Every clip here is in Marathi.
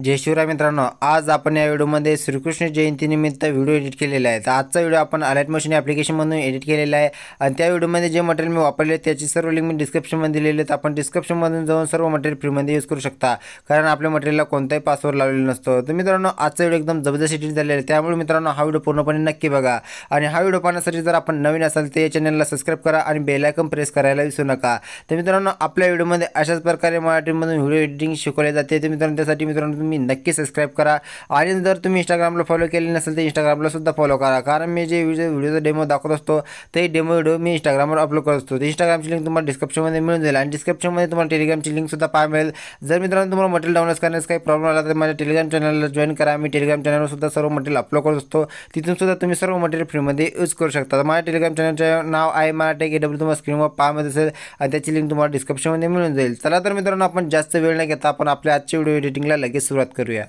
जय शिवराय मित्रांनो आज आपण या व्हिडिओमध्ये श्रीकृष्ण जयंतीनिमित्त व्हिडिओ एडिट केलेला आहे तर आजचा व्हिडिओ आपण अलर्ट मशीन ॲप्लिकेशनमधून एडिट केलेला आहे आणि त्या व्हिडिओमध्ये जे मटेरियल मी वापरले त्याची सर्व लिंक मी डिस्क्रिप्शनमध्ये दिलेली तर आपण डिस्क्रिप्शनमधून जाऊन सर्व मटेरियल फ्रीमध्ये यूज करू शकता कारण आपल्या मटेरियलला कोणताही पासवर्ड लावलेला नसतो तर मित्रांनो आजचा व्हिडिओ एकदम जबरदस्त एडिट झालेला आहे त्यामुळे मित्रांनो हा व्हिडिओ पूर्णपणे नक्की बघा आणि हा व्हिडिओ पाहण्यासाठी जर आपण नवीन असाल तर या चॅनलला सबस्क्राईब करा आणि बेलायकन प्रेस करायला विसरू नका तर मित्रांनो आपल्या व्हिडिओमध्ये अशाच प्रकारे मराठीमधून व्हिडिओ एडिटिंग शिकवले जाते तर मित्रांनो त्यासाठी मित्रांनो तुम्ही नक्की सबस्क्राईब करा आणि जर तुम्ही इंस्टाग्रामला फॉलो केले नसेल तर इंस्टाग्रामला सुद्धा फॉलो करा कारण मी जे व्हिडिओ डेमो दाखवत असतो ते डेमो व्हिडिओ मी इंस्टाग्रामवर अपलोड करत असतो इंस्टाग्रामची लिंक तुम्हाला डिस्क्रिप्शनमध्ये मिळून जाईल आणि डिस्क्रिप्शनमध्ये तुम्हाला टेलिग्रामची लिंकसुद्धा पाहा मिळेल जर मित्रांनो तुम्हाला मटेरियल डाउनलोड करण्यास काही प्रॉब्लेम आला तर माझ्या टेलिग्राम चॅनलला जॉईन करा मी टेलिग्राम चॅनलवर सुद्धा सर्व मटेरियल अपलोड करत असतो तिथून सुद्धा तुम्ही सर्व मटेरियल फ्रीमध्ये यूज करू शकता माझ्या टेलिग्राम चॅनलचे नाव आहे मराठे डब्ल्यू तुम्हाला स्क्रीनवर पाहामध्ये असेल आणि त्याची लिंक तुम्हाला डिस्क्रिप्शनमध्ये मिळून जाईल चला तर मित्रांनो आपण जास्त वेळ नाही घेता आपण आपल्या आजच्या व्हिडिओ एडिटिंगला लगेच सुरुवात करूया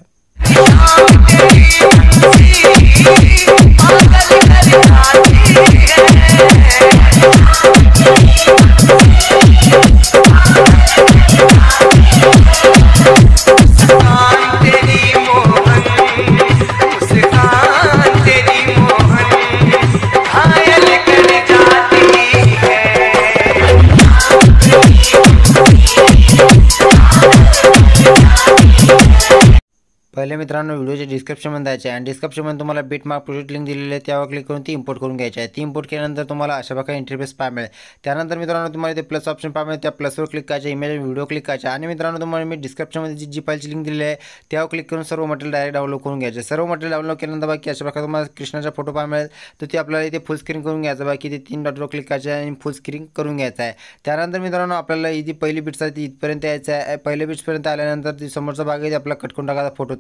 पहिले मित्रांनो व्हिडिओच्या डिस्क्रिप्शनमध्ये द्यायचे आणि डिस्क्रिप्शनमध्ये तुम्हाला मार्क प्रोजेक्ट लिंक दिलेली आहे त्यावर क्लिक करून ती इम्पोर्ट करून घ्यायची आहे ती इम्पोर्ट केल्यानंतर तुम्हाला अशा प्रकारे इंटरफेस पाय मिळेल त्यानंतर मित्रांनो तुम्हाला ते प्लस ऑप्शन पाय मिळेल त्या प्लसवर क्लिक करायचे इमेज व्हिडिओ क्लिक करायचा आणि मित्रांनो तुम्हाला मी डिस्क्रिप्शनमध्ये जी जी फाईलची लिंक दिली आहे त्यावर क्लिक करून सर्व मटेरियल डायरेक्ट डाउनलोड करून घ्यायचे सर्व मटेरियल डाउनलोड केल्यानंतर बाकी अशा प्रकारे तुम्हाला कृष्णाचा फोटो पाहा मिळेल तर ते आपल्याला इथे फुल स्क्रीन करून घ्यायचं बाकी ते तीन डॉटवर क्लिक करायचे आणि फुल स्क्रीन करून घ्यायचं आहे त्यानंतर मित्रांनो आपल्याला ही जी पहिली बिट्स आहे ती इथपर्यंत यायचं आहे पहिल्या बिट्सपर्यंत आल्यानंतर ती समोरचा भाग आहे आपला कटकून टाकायचा फोटो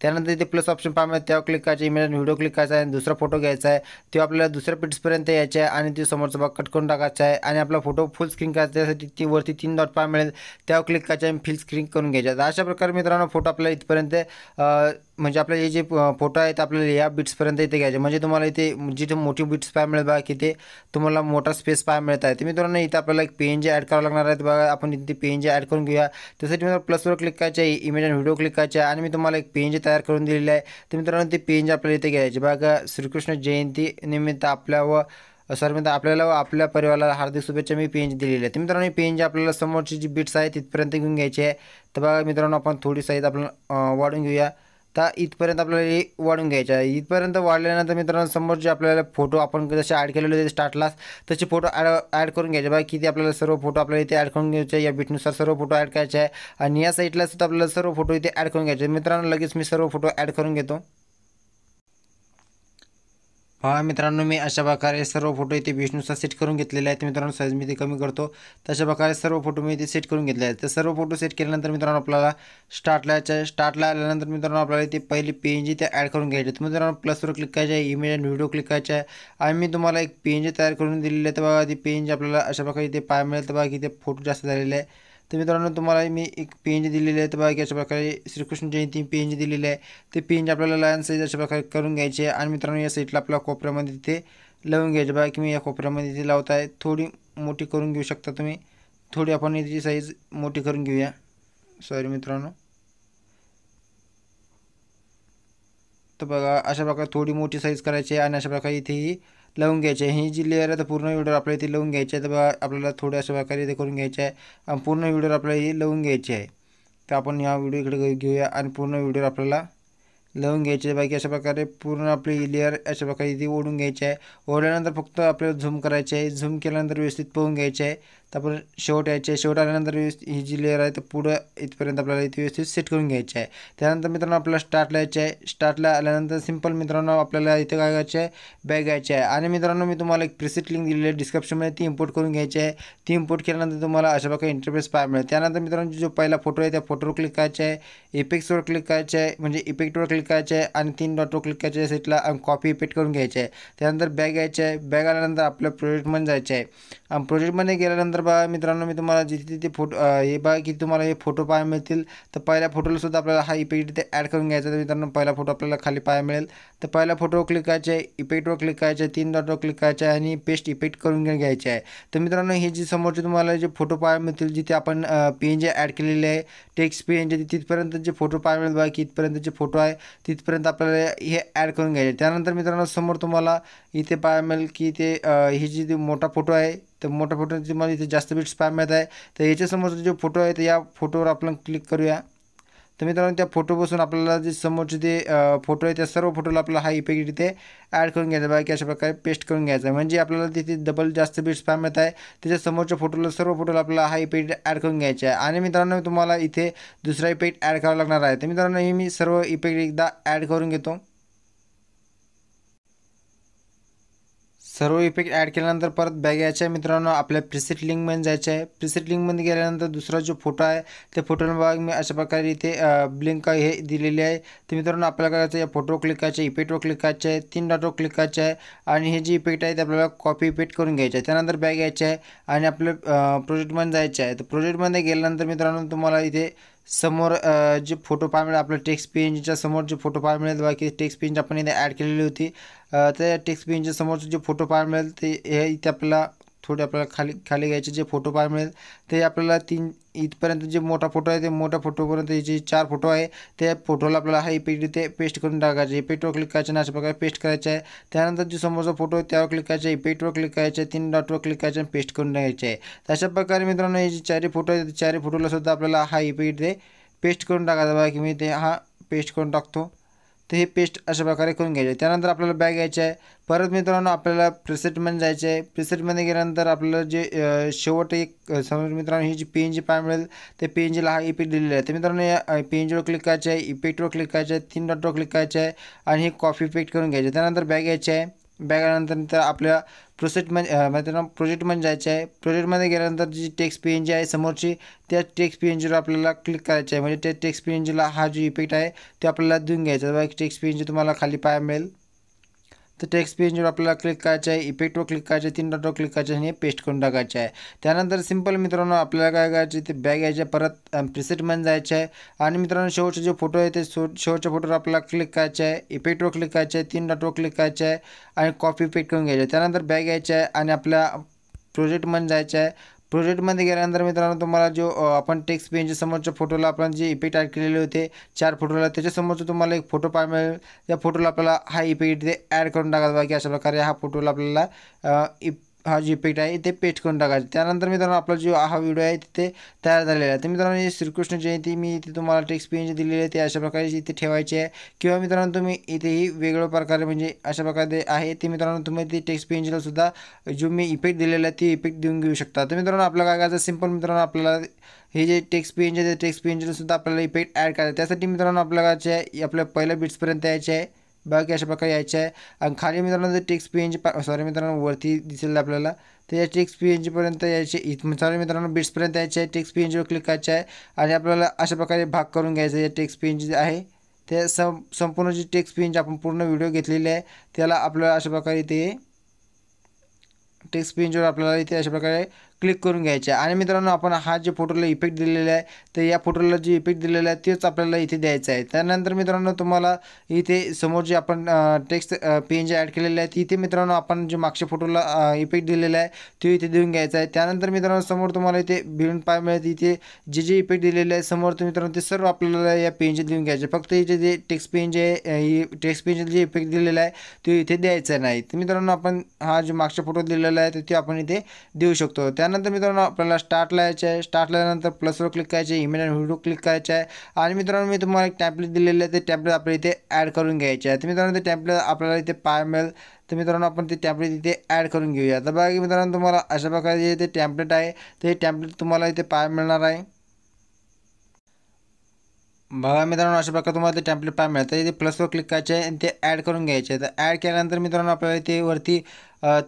त्यानंतर ते प्लस ऑप्शन पाहणार त्यावर क्लिक करायचं इमेज व्हिडिओ क्लिक करायचा आहे आणि दुसरा फोटो घ्यायचा आहे तो आपल्याला दुसऱ्या पिट्सपर्यंत यायचा आहे आणि तो समोरचा भाग कट करून टाकायचा आहे आणि आपला फोटो फुल स्क्रीन करायचा त्यासाठी ती वरती तीन डॉट पाहा मिळेल त्यावर क्लिक करायचं आणि फिल स्क्रीन करून घ्यायचा अशा प्रकारे मित्रांनो फोटो आपल्याला इथपर्यंत म्हणजे आपले हे जे फोटो आहेत आपल्याला या बिट्सपर्यंत इथे घ्यायचे म्हणजे तुम्हाला इथे जिथे मोठी बिट्स पाय मिळत बघा की ते तुम्हाला मोठा स्पेस पाय मिळत आहे तर मित्रांनो इथे आपल्याला एक पेन जे ॲड करावं लागणार आहे बघा आपण इथे पेन जे ॲड करून घेऊया त्यासाठी मित्रांनो प्लसवर क्लिक करायचे इमेज आणि व्हिडिओ क्लिक करायचे आणि मी तुम्हाला एक पेन जे तयार करून दिलेलं आहे तर मित्रांनो ते पेन जे आपल्याला इथे घ्यायचे बघा श्रीकृष्ण जयंती निमित्त आपल्या व सर तर आपल्याला व आपल्या परिवाराला हार्दिक शुभेच्छा मी पेंज दिलेली आहे तर मित्रांनो पेन पेंज आपल्याला समोरची जी बिट्स आहे तिथपर्यंत घेऊन घ्यायची आहे तर बघा मित्रांनो आपण थोडी साईज आपण वाढून घेऊया तर इथपर्यंत आपल्याला हे वाढून घ्यायचे आहे इथपर्यंत वाढल्यानंतर मित्रांनो समोर जे आपल्याला फोटो आपण जसे ॲड केलेले होते स्टार्टलाच तसे फोटो ॲड ॲड करून घ्यायचे बाकी किती आपल्याला सर्व फोटो आपल्याला इथे ॲड करून घ्यायचे या बिटनुसार सर्व फोटो ॲड करायचे आहे आणि या साईटला सुद्धा आपल्याला सर्व फोटो इथे ॲड करून घ्यायचे मित्रांनो लगेच मी सर्व फोटो ॲड करून घेतो हा मित्रांनो मी अशा प्रकारे सर्व फोटो इथे विष्णूचा सेट करून घेतलेला आहे मित्रांनो साईज मी ते कमी करतो तशा प्रकारे सर्व फोटो मी इथे सेट करून घेतले आहेत तर सर्व फोटो सेट केल्यानंतर मित्रांनो आपल्याला स्टार्टला याच्या स्टार्टला आल्यानंतर मित्रांनो आपल्याला इथे पहिली पी एन जी ते ॲड करून घ्यायचे तर मित्रांनो प्लसवर क्लिक करायचे आहे इमेज आणि व्हिडिओ क्लिक करायचे आहे आणि मी तुम्हाला एक पी एन जी तयार करून दिलेली आहे तर बघा ती पी एन जी आपल्याला अशा प्रकारे इथे पाय मिळेल तर बघा इथे फोटो जास्त झालेले आहे तर मित्रांनो तुम्हाला मी एक पेंज दिलेली आहे तर बघा अशा प्रकारे श्रीकृष्ण जयंती पेंज दिलेली आहे ते पेंज आपल्याला लायन साईज अशा प्रकारे करून घ्यायचे आहे आणि मित्रांनो या साईडला आपल्या कोपऱ्यामध्ये तिथे लावून घ्यायचे बघा की मी या कोपऱ्यामध्ये तिथे लावत आहे थोडी मोठी करून घेऊ शकता तुम्ही थोडी आपण याची साईज मोठी करून घेऊया सॉरी मित्रांनो तर बघा अशा प्रकारे थोडी मोठी साईज करायची आहे आणि अशा प्रकारे इथे लावून घ्यायचे आहे ही जी लेअर आहे तर पूर्ण व्हिडिओ आपल्याला इथे लावून घ्यायची आहे तर आपल्याला थोडं अशा प्रकारे इथे करून घ्यायचे आहे आणि पूर्ण व्हिडिओ आपल्याला ही लावून घ्यायची आहे तर आपण या व्हिडिओ इकडे घेऊया आणि पूर्ण व्हिडिओ आपल्याला लावून घ्यायचे बाकी अशा प्रकारे पूर्ण आपली लेअर अशा प्रकारे इथे ओढून घ्यायची आहे ओढल्यानंतर फक्त आपल्याला झूम करायचे आहे झूम केल्यानंतर व्यवस्थित पोहून घ्यायचे आहे तर आपण शेवट यायचे शेवट आल्यानंतर ही जी लेअर आहे तर पुढं इथपर्यंत आपल्याला इथे व्यवस्थित सेट करून घ्यायचे आहे त्यानंतर मित्रांनो आपल्याला स्टार्टला यायचे आहे स्टार्टला आल्यानंतर सिंपल मित्रांनो आपल्याला इथे काय घ्यायचे आहे बॅग घ्यायचे आहे आणि मित्रांनो मी तुम्हाला एक प्रिसिट लिंक दिलेली आहे डिस्क्रिप्शनमध्ये ती इम्पोर्ट करून घ्यायची आहे ती इम्पोर्ट केल्यानंतर तुम्हाला अशा प्रकारे इंटरफेस पाहायला मिळेल त्यानंतर मित्रांनो जो पहिला फोटो आहे त्या फोटोवर क्लिक करायचा आहे इफेक्ट्सवर क्लिक करायचे आहे म्हणजे इफेक्टवर क्लिक करायचे आहे आणि तीन डॉटवर क्लिक करायचे आहे सेटला आणि कॉपी इफेक्ट करून घ्यायचे आहे त्यानंतर बॅग घ्यायचे आहे बॅग आल्यानंतर आपल्या प्रोजेक्टमध्ये जायचे आहे आणि प्रोजेक्टमध्ये गेल्यानंतर त्यानंतर बघा मित्रांनो मी तुम्हाला जिथे तिथे फोटो हे बघा की तुम्हाला हे फोटो पाहायला मिळतील तर पहिल्या फोटोला सुद्धा आपल्याला हा इफेक्ट इथे ॲड करून घ्यायचा तर मित्रांनो पहिला फोटो आपल्याला खाली पाहायला मिळेल तर पहिला फोटोवर क्लिक करायचे आहे इफेक्टवर क्लिक करायचे तीन डॉटवर क्लिक करायचे आणि पेस्ट इफेक्ट करून घ्यायचे आहे तर मित्रांनो हे जे समोरचे तुम्हाला जे फोटो पाहायला मिळतील जिथे आपण पी एन जे ॲड केलेले आहे टेक्स्ट पी एन जे तिथपर्यंत जे फोटो पाहायला मिळेल बघा की इथपर्यंत जे फोटो आहे तिथपर्यंत आपल्याला हे ॲड करून घ्यायचे त्यानंतर मित्रांनो समोर तुम्हाला इथे पाहायला मिळेल की ते हे जी मोठा फोटो आहे तर मोठ्या फोटो तुम्हाला इथे जास्त बीट स्पॅम मिळत आहे तर याच्यासमोरचे जे फोटो आहे तर या फोटोवर आपण क्लिक करूया तर मित्रांनो त्या फोटोपासून आपल्याला जे समोरचे जे फोटो आहे त्या सर्व फोटोला आपला हा इफेक्ट इथे ॲड करून घ्यायचा बाकी अशा प्रकारे पेस्ट करून घ्यायचा म्हणजे आपल्याला तिथे डबल जास्त बीट स्पॅम येत आहे त्याच्या समोरच्या फोटोला सर्व फोटोला आपल्याला हा इफेक्ट ॲड करून घ्यायचा आहे आणि मित्रांनो तुम्हाला इथे दुसरा इफेक्ट ॲड करावा लागणार आहे तर मित्रांनो हे मी सर्व इफेक्ट एकदा ॲड करून घेतो सर्व इफेक्ट ॲड केल्यानंतर परत बॅग यायच्या आहे मित्रांनो आपल्या प्रिसेट लिंकमध्ये जायचं आहे प्रिसेट लिंकमध्ये गेल्यानंतर दुसरा जो फोटो आहे त्या फोटोला बघा मी अशा प्रकारे इथे ब्लिंक हे दिलेली आहे तर मित्रांनो आपल्याला काय करायचं या फोटोवर क्लिक करायचे आहे इफेक्टवर क्लिक करायचे आहे तीन डॉटवर क्लिक करायचे आहे आणि हे जे इफेक्ट आहे ते आपल्याला कॉपी इफेक्ट करून घ्यायचं आहे त्यानंतर बॅग यायचं आहे आणि आपल्या प्रोजेक्टमध्ये जायचं आहे तर प्रोजेक्टमध्ये गेल्यानंतर मित्रांनो तुम्हाला इथे समोर जे फोटो पाहायला मिळेल आपल्या टेक्स्ट एनजीच्या समोर जे फोटो पाहायला मिळेल बाकी टेक्स्ट एनजी आपण इथे ॲड केलेली होती त्या टेक्स्ट एनजीच्या समोरचे जे फोटो पाहायला मिळेल ते हे इथे आपल्याला थोडे आपल्याला खाली खाली घ्यायचे जे फोटो पाहायला मिळेल ते आपल्याला तीन इथपर्यंत जे मोठा फोटो आहे ते मोठ्या फोटोपर्यंत जे चार फोटो आहे त्या फोटोला आपल्याला हा इपेक्ट ते पेस्ट करून टाकायचे इपेक्टवर क्लिक करायचे ना अशा प्रकारे पेस्ट करायचे आहे त्यानंतर जे समोरचा फोटो आहे त्यावर क्लिक करायचा इपेक्टवर क्लिक करायचे तीन डॉटवर क्लिक करायचे आणि पेस्ट करून टाकायचे आहे अशा प्रकारे मित्रांनो हे जे चारही फोटो आहेत चारही फोटोला सुद्धा आपल्याला हा इपेक्ट ते पेस्ट करून टाकायचा बघा की मी ते हा पेस्ट करून टाकतो तर हे पेस्ट अशा प्रकारे करून घ्यायचे त्यानंतर आपल्याला बॅग यायचं आहे परत मित्रांनो आपल्याला प्रिसेटमध्ये जायचं आहे प्रिसेटमध्ये गेल्यानंतर आपल्याला जे शेवट एक समज मित्रांनो ही जी पी एन जी पाय मिळेल ते पी एन जीला हा इफेक्ट e दिलेला आहे तर मित्रांनो या पी एन क्लिक करायचं आहे इफेक्टवर e क्लिक करायचं आहे तीन डॉटवर क्लिक करायचं आहे आणि हे कॉफी इफेक्ट करून घ्यायचे त्यानंतर बॅग घ्यायची आहे बॅग आल्यानंतर आपल्या प्रोसेट म्हणजे त्यांना प्रोजेक्टमध्ये जायचे आहे प्रोजेक्टमध्ये गेल्यानंतर जी टेक्स पी एन जी आहे समोरची त्या टेक्स पी एन जीवर आपल्याला क्लिक करायचे आहे म्हणजे त्या टेक्स पी एन जीला हा जो इफेक्ट आहे तो आपल्याला देऊन घ्यायचा टेक्स पी एन जी तुम्हाला खाली पाहायला मिळेल तर टेक्स्ट पेजवर आपल्याला क्लिक करायचं आहे इफेक्टवर क्लिक करायचं आहे तीन डॉटवर क्लिक करायचं आणि पेस्ट करून टाकायचं आहे त्यानंतर सिंपल मित्रांनो आपल्याला काय करायचं ते बॅग यायचे परत प्रिसेटमध्ये जायचं आहे आणि मित्रांनो शेवटचे जे फोटो आहे ते शेवटच्या फोटोवर आपल्याला क्लिक करायचं आहे इफेक्टवर क्लिक करायचं आहे तीन डॉटवर क्लिक करायचं आहे आणि कॉपी पेट करून घ्यायचं आहे त्यानंतर बॅग यायचं आहे आणि आपल्या प्रोजेक्टमध्ये जायचं आहे प्रोजेक्टमध्ये गेल्यानंतर मित्रांनो तुम्हाला जो आपण टेक्स्ट पेनच्या समोरच्या फोटोला आपण जे इफेक्ट e ॲड केलेले होते चार फोटोला त्याच्यासमोरचा तुम्हाला एक फोटो पाहायला मिळेल त्या फोटोला आपल्याला हा इफेक्ट ते ॲड करून टाकायचा की अशा प्रकारे हा फोटोला आपल्याला इफ हा जी इफेक्ट आहे ते पेट करून टाकायचं त्यानंतर मित्रांनो आपला जो हा व्हिडिओ आहे तिथे तयार झालेला आहे तर मित्रांनो श्रीकृष्ण जयंती मी इथे तुम्हाला टेक्स पेन जे दिलेले आहे ते अशा प्रकारे इथे ठेवायचे आहे किंवा मित्रांनो तुम्ही इथेही वेगळ्या प्रकारे म्हणजे अशा प्रकारे आहे ते मित्रांनो तुम्ही ते टेक्स पेनला सुद्धा जो मी इफेक्ट दिलेला आहे ती इफेक्ट देऊन घेऊ शकता तर मित्रांनो आपल्याला काय करायचं सिम्पल मित्रांनो आपल्याला हे जे टेक्स पेनचे ते टेक्स पेनचे सुद्धा आपल्याला इफेक्ट ॲड करायचं त्यासाठी मित्रांनो आपल्याला जे आपल्या पहिल्या बिट्सपर्यंत यायचे आहे बाकी अशा प्रकारे यायचं आहे आणि खाली मित्रांनो जर टेक्स पी पा सॉरी oh, मित्रांनो वरती दिसेल आपल्याला तर या टेक्स पी एनजीपर्यंत यायचे इथ सॉरी मित्रांनो बिट्सपर्यंत यायचे आहे टेक्स पी एनजीवर क्लिक करायचे आहे आणि आपल्याला अशा प्रकारे भाग करून घ्यायचा या टेक्स पी एनजी आहे ते संपूर्ण जी टेक्स पी आपण पूर्ण व्हिडिओ घेतलेली आहे त्याला आपल्याला अशा प्रकारे ते टेक्स पी आपल्याला इथे अशा प्रकारे क्लिक करून घ्यायचे आणि मित्रांनो आपण हा जे फोटोला इफेक्ट दिलेला आहे तर या फोटोला जे इफेक्ट दिलेला आहे तेच आपल्याला इथे द्यायचं आहे त्यानंतर मित्रांनो तुम्हाला इथे समोर जे आपण टेक्स्ट पेन जे ॲड केलेले आहे तिथे मित्रांनो आपण जे मागच्या फोटोला इफेक्ट दिलेला आहे तो इथे देऊन घ्यायचा आहे त्यानंतर मित्रांनो समोर तुम्हाला इथे बिल्ड पाय मिळते इथे जे जे इफेक्ट दिलेले आहे समोर तुम्ही मित्रांनो ते सर्व आपल्याला या पेनचे देऊन घ्यायचे फक्त इथे जे टेक्स्ट पेन जे आहे टेक्स्ट पेनचे जे इफेक्ट दिलेला आहे तो इथे द्यायचा नाही तर मित्रांनो आपण हा जो मागच्या फोटो दिलेला आहे तर ते आपण इथे देऊ शकतो त्या त्यानंतर मित्रांनो आपल्याला स्टार्ट लावायचं आहे स्टार्ट यानंतर प्लसवर क्लिक करायचे आणि व्हिडिओ क्लिक करायचं आहे आणि मित्रांनो मी तुम्हाला एक टॅम्पलेट दिलेलं आहे ते टॅम्पलेट आपल्याला इथे ॲड करून घ्यायचे आहे तर मित्रांनो ते टॅम्पलेट आपल्याला इथे पाय मिळेल तर मित्रांनो आपण ते टॅम्पलेट इथे ॲड करून घेऊया तर बघा की मित्रांनो तुम्हाला अशा प्रकारे जे ते टॅम्पलेट आहे ते टॅम्पलेट तुम्हाला इथे पाय मिळणार आहे बघा मित्रांनो अशा प्रकारे तुम्हाला ते टॅम्पलेट पाय मिळतं इथे प्लसवर क्लिक करायचे आहे आणि ते ॲड करून घ्यायचे आहे तर ॲड केल्यानंतर मित्रांनो आपल्याला इथे वरती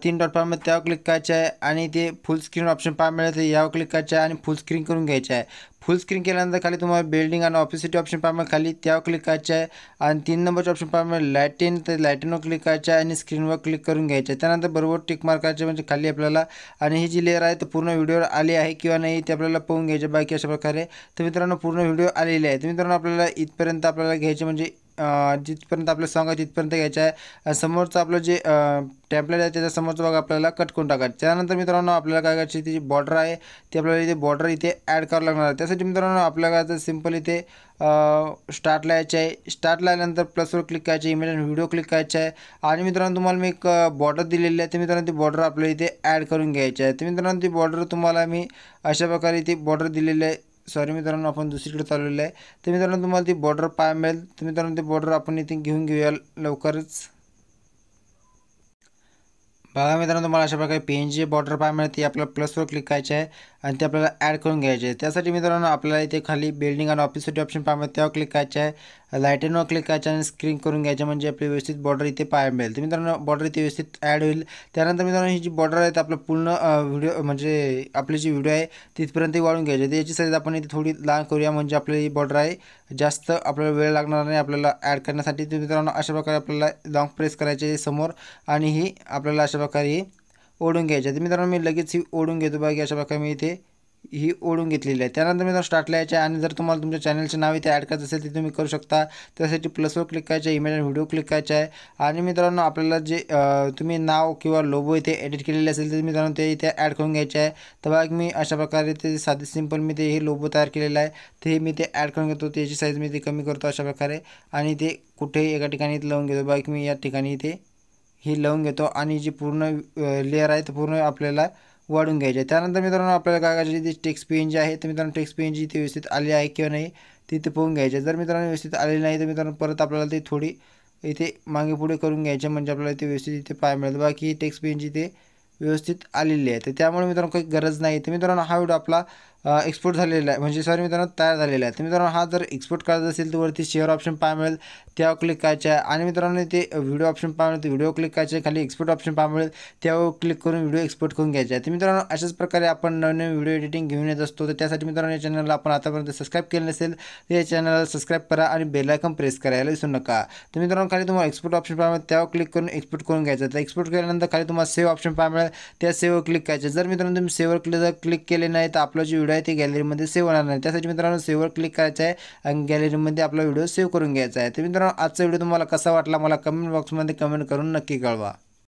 तीन डॉट पार मिळतं त्यावर क्लिक करायचं आहे आणि ते फुल स्क्रीन ऑप्शन मिळेल मिळते यावर क्लिक करायचं आहे आणि फुल स्क्रीन करून घ्यायचं आहे फुल स्क्रीन केल्यानंतर खाली तुम्हाला बिल्डिंग आणि ऑफिसिटी ऑप्शन पाहा मिळेल खाली त्यावर क्लिक करायचं आहे आणि तीन नंबरचे ऑप्शन पाहा मिळेल लायटिन तर लायटिनवर क्लिक करायचं आहे आणि स्क्रीनवर क्लिक करून घ्यायचं आहे त्यानंतर बरोबर टिक मार आहे म्हणजे खाली आपल्याला आणि ही जी लेअर आहे तर पूर्ण व्हिडिओवर आली आहे किंवा नाही ते आपल्याला पाहून घ्यायचे बाकी अशा प्रकारे तर मित्रांनो पूर्ण व्हिडिओ आलेले आहे तर मित्रांनो आपल्याला इथपर्यंत आपल्याला घ्यायचे म्हणजे जिथपर्यंत आपलं सॉंग आहे तिथपर्यंत घ्यायचं आहे समोरचं आपलं जे टॅम्पलेट आहे समोरचं बघा आपल्याला कट करून टाकायचं त्यानंतर मित्रांनो आपल्याला काय करायची ती जी बॉर्डर आहे ती आपल्याला इथे बॉर्डर इथे ॲड करावं लागणार आहे त्यासाठी मित्रांनो आपल्याला काय सिम्पल इथे स्टार्ट यायचं आहे स्टार्टला आल्यानंतर प्लसवर क्लिक आहे इमेजन व्हिडिओ क्लिक करायचा आहे आणि मित्रांनो तुम्हाला मी एक बॉर्डर दिलेली आहे ते मित्रांनो ती बॉर्डर आपल्याला इथे ॲड करून घ्यायची आहे तर मित्रांनो ती बॉर्डर तुम्हाला मी अशा प्रकारे इथे बॉर्डर दिलेली आहे सॉरी मित्रांनो आपण दुसरीकडे चालवलेलं आहे तर मित्रांनो तुम्हाला ती बॉर्डर पाय मिळेल तर मित्रांनो ती बॉर्डर आपण इथे घेऊन घेऊया लवकरच बघा मित्रांनो तुम्हाला अशा प्रकारे एन जी बॉर्डर पाय मिळेल ती आपल्याला प्लसवर क्लिक करायचे आहे आणि ते आपल्याला ॲड करून घ्यायचे आहे त्यासाठी मित्रांनो आपल्याला इथे खाली बिल्डिंग आणि ऑफिससाठी ऑप्शन पाय मिळेल त्यावर क्लिक करायचे आहे लायटेनवर क्लिक करायचं आणि स्क्रीन करून घ्यायचं म्हणजे आपली व्यवस्थित बॉर्डर इथे पाहायला मिळेल तर मित्रांनो बॉर्डर इथे व्यवस्थित ॲड होईल त्यानंतर मित्रांनो ही जी बॉर्डर आहे आपलं पूर्ण व्हिडिओ म्हणजे आपली जी व्हिडिओ आहे तिथपर्यंत वाढून घ्यायची याची साईज आपण इथे थोडी लहान करूया म्हणजे आपली ही बॉर्डर आहे जास्त आपल्याला वेळ लागणार नाही आपल्याला ॲड करण्यासाठी तर मित्रांनो अशा प्रकारे आपल्याला लाँग प्रेस करायचे समोर आणि ही आपल्याला अशा प्रकारे ओढून घ्यायची तर मित्रांनो मी लगेच ही ओढून घेतो बाकी अशा प्रकारे मी इथे ही ओढून घेतलेली आहे त्यानंतर मित्रांनो स्टार्टला आहे आणि जर तुम्हाला तुमच्या चॅनलचे नाव इथे ॲड करायचं असेल ते तुम्ही करू शकता त्यासाठी प्लसवर क्लिक करायचं आहे इमेज व्हिडिओ क्लिक करायचा आहे आणि मित्रांनो आपल्याला जे तुम्ही नाव किंवा लोबो इथे एडिट केलेले असेल तर मित्रांनो ते इथे ॲड करून घ्यायचे आहे तर बघा मी अशा प्रकारे ते साधे सिंपल मी ते हे लोबो तयार केलेला आहे ते मी ते ॲड करून घेतो त्याची साईज मी ते कमी करतो अशा प्रकारे आणि ते कुठेही एका ठिकाणी लावून घेतो बाईक मी या ठिकाणी इथे ही लावून घेतो आणि जी पूर्ण लेअर आहे ते पूर्ण आपल्याला वाढून घ्यायचे त्यानंतर मित्रांनो आपल्याला काय करायची ती पी एन जी आहे तर मित्रांनो पी एन जी ती व्यवस्थित आली आहे किंवा नाही तिथे ते पाहून घ्यायचे जर मित्रांनो व्यवस्थित आलेली नाही तर मित्रांनो परत आपल्याला ते थोडी इथे मागे पुढे करून घ्यायचे म्हणजे आपल्याला ते व्यवस्थित इथे पाय मिळेल बाकी एन जी ते व्यवस्थित आलेली आहे तर त्यामुळे मित्रांनो काही गरज नाही तर मित्रांनो हा व्हिडिओ आपला एक्सपोर्ट झालेला आहे म्हणजे सॉरी मित्रांनो तयार झालेला आहे तर मित्रांनो हा जर एक्सपोर्ट करायचा असेल तर वरती शेअर ऑप्शन पाहा मिळेल त्यावर क्लिक करायचं आहे आणि मित्रांनो ते व्हिडिओ ऑप्शन पाहायला मिळेल व्हिडिओ क्लिक करायचे खाली एक्सपोर्ट ऑप्शन पाहा मिळेल त्यावर क्लिक करून व्हिडिओ एक्सपोर्ट करून घ्यायचा आहे तर मित्रांनो अशाच प्रकारे आपण नवीन व्हिडिओ एडिटिंग घेऊन येत असतो तर त्यासाठी मित्रांनो या चॅनलला आपण आतापर्यंत सबस्क्राईब केलं नसेल तर या चॅनलला सबस्क्राईब करा आणि बेलायकन प्रेस करायला विसरू नका तर मित्रांनो खाली तुम्हाला एक्सपोर्ट ऑप्शन पाहायला मिळेल त्यावर क्लिक करून एक्सपोर्ट करून घ्यायचं तर एक्सपोर्ट केल्यानंतर खाली तुम्हाला सेव्ह ऑप्शन पाहायला मिळेल त्या सेव्हवर क्लिक करायचं जर मित्रांनो तुम्ही सेव्हवर क्लिक क्लिक केले नाही तर आपला जे व्हिडिओ व्हिडिओ आहे ते गॅलरीमध्ये सेव्ह होणार नाही त्यासाठी मित्रांनो सेव्हवर क्लिक करायचं आहे आणि गॅलरीमध्ये आपला व्हिडिओ सेव्ह करून घ्यायचा आहे तर मित्रांनो आजचा व्हिडिओ तुम्हाला कसा वाटला मला कमेंट बॉक्समध्ये कमेंट करून नक्की कळवा